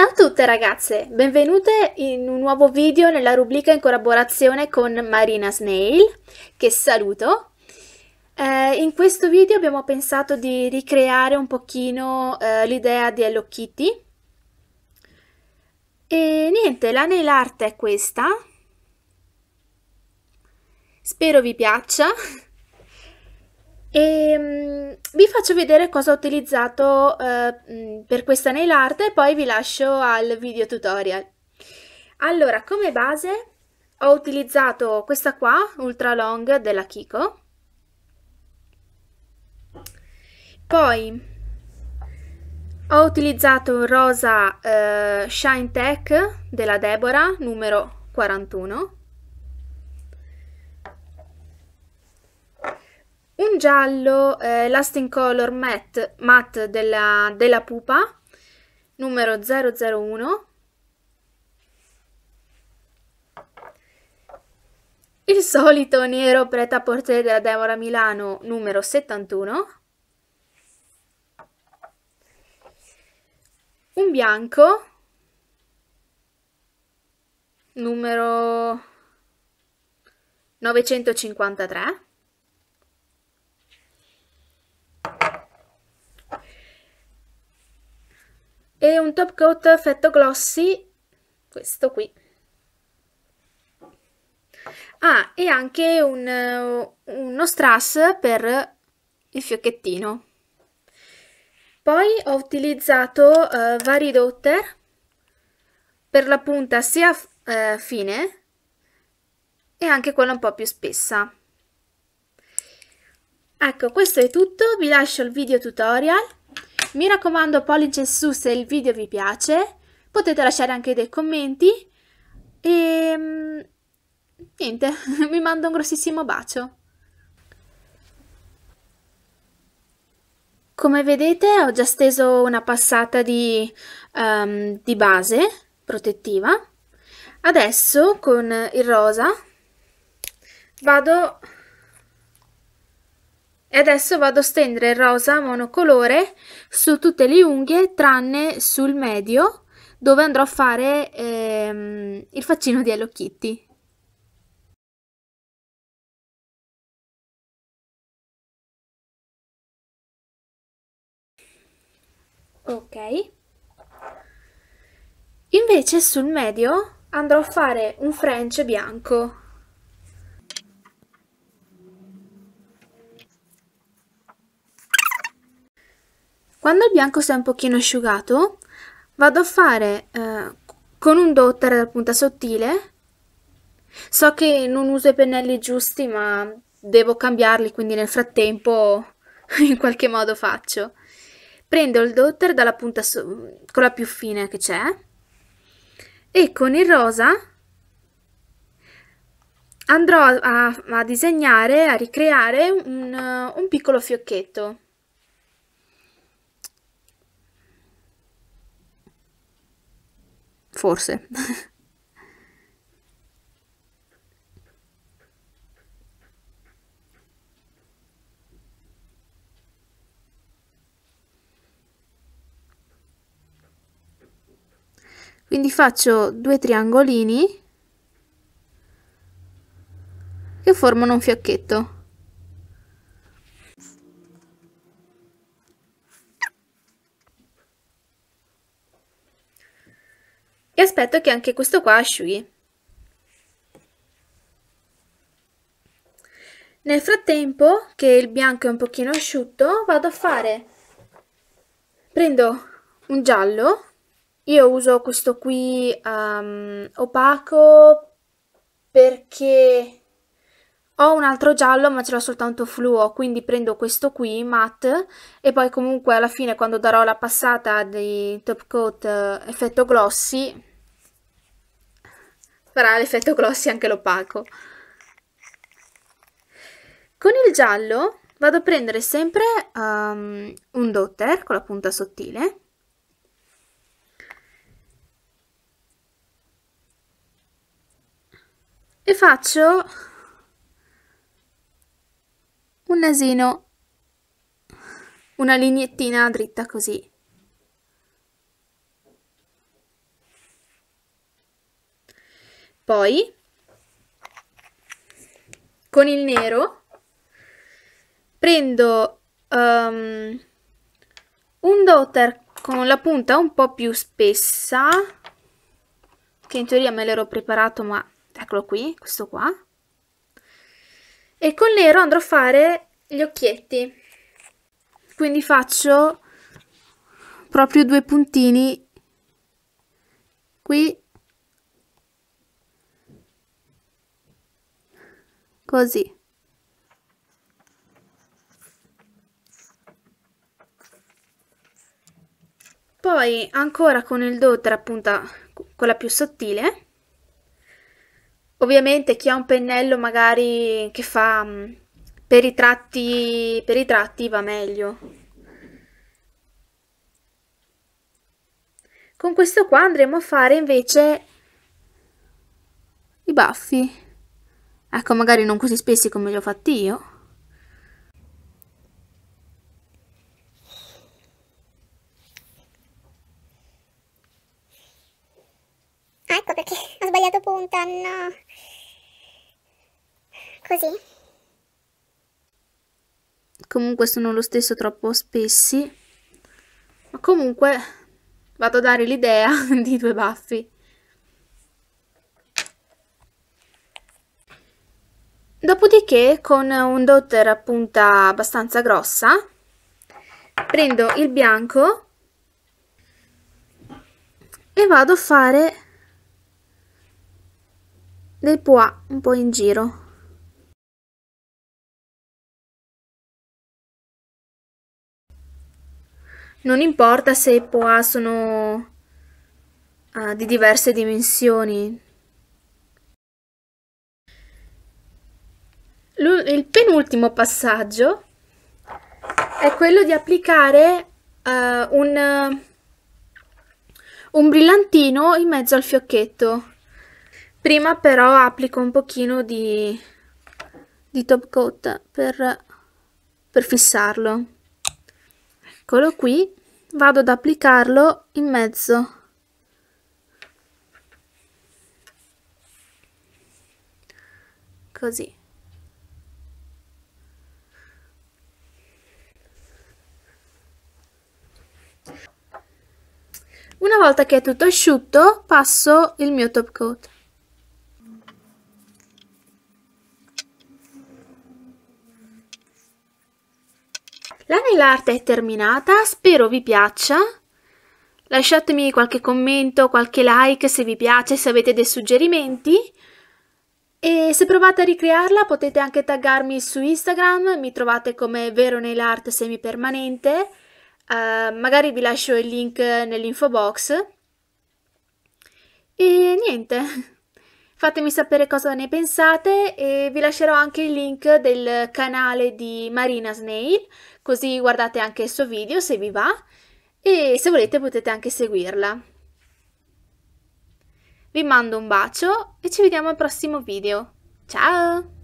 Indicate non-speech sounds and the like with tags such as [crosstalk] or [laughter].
Ciao a tutte ragazze, benvenute in un nuovo video nella rubrica in collaborazione con Marina Snail, che saluto. Eh, in questo video abbiamo pensato di ricreare un pochino eh, l'idea di Hello Kitty. E niente, la nail art è questa. Spero vi piaccia e ehm, vi faccio vedere cosa ho utilizzato uh, per questa nail art e poi vi lascio al video tutorial. Allora, come base ho utilizzato questa qua, ultra long della Kiko. Poi ho utilizzato un rosa uh, Shine Tech della Deborah, numero 41. un giallo eh, Last Color Matte, matte della, della Pupa, numero 001. Il solito nero preta porter della Deborah Milano, numero 71. Un bianco, numero 953. e un top coat effetto glossy, questo qui. Ah, e anche un, eh, uno strass per il fiocchettino. Poi ho utilizzato eh, vari dotter per la punta sia eh, fine e anche quella un po' più spessa. Ecco, questo è tutto, vi lascio il video tutorial mi raccomando pollice su se il video vi piace, potete lasciare anche dei commenti e ehm, niente, [laughs] vi mando un grossissimo bacio. Come vedete ho già steso una passata di, um, di base protettiva. Adesso con il rosa vado e adesso vado a stendere il rosa monocolore su tutte le unghie tranne sul medio dove andrò a fare ehm, il faccino di Hello Kitty. Ok. Invece sul medio andrò a fare un French bianco. Quando il bianco si è un pochino asciugato, vado a fare eh, con un dotter dalla punta sottile. So che non uso i pennelli giusti, ma devo cambiarli, quindi nel frattempo [laughs] in qualche modo faccio. Prendo il dotter dalla punta so con la più fine che c'è e con il rosa andrò a, a disegnare, a ricreare un, un piccolo fiocchetto. Forse. [laughs] Quindi faccio due triangolini che formano un fiocchetto. aspetto che anche questo qua asciughi. Nel frattempo che il bianco è un pochino asciutto vado a fare, prendo un giallo, io uso questo qui um, opaco perché ho un altro giallo ma ce l'ho soltanto fluo, quindi prendo questo qui matte e poi comunque alla fine quando darò la passata di top coat eh, effetto glossy farà l'effetto glossy anche l'opaco. Con il giallo vado a prendere sempre um, un dotter con la punta sottile e faccio un nasino, una lineettina dritta così. Poi con il nero prendo um, un dotter con la punta un po' più spessa che in teoria me l'ero preparato ma eccolo qui, questo qua e col nero andrò a fare gli occhietti quindi faccio proprio due puntini qui così poi ancora con il do tra quella più sottile ovviamente chi ha un pennello magari che fa mm, per i tratti per i tratti va meglio con questo qua andremo a fare invece i baffi Ecco, magari non così spessi come li ho fatti io. Ah, ecco perché ho sbagliato punta, no. Così. Comunque sono lo stesso troppo spessi. Ma comunque vado a dare l'idea [laughs] di due baffi. Dopodiché con un dotter a punta abbastanza grossa prendo il bianco e vado a fare dei pois un po' in giro. Non importa se i pois sono uh, di diverse dimensioni, il penultimo passaggio è quello di applicare uh, un, uh, un brillantino in mezzo al fiocchetto. Prima però applico un pochino di, di top coat per, per fissarlo. Eccolo qui, vado ad applicarlo in mezzo. Così. Una volta che è tutto asciutto passo il mio top coat. La nail art è terminata, spero vi piaccia. Lasciatemi qualche commento, qualche like se vi piace, se avete dei suggerimenti. E se provate a ricrearla potete anche taggarmi su Instagram, mi trovate come vero nail art semipermanente. permanente Uh, magari vi lascio il link nell'info box. E niente, [laughs] fatemi sapere cosa ne pensate e vi lascerò anche il link del canale di Marina Snail, così guardate anche il suo video se vi va e se volete potete anche seguirla. Vi mando un bacio e ci vediamo al prossimo video. Ciao!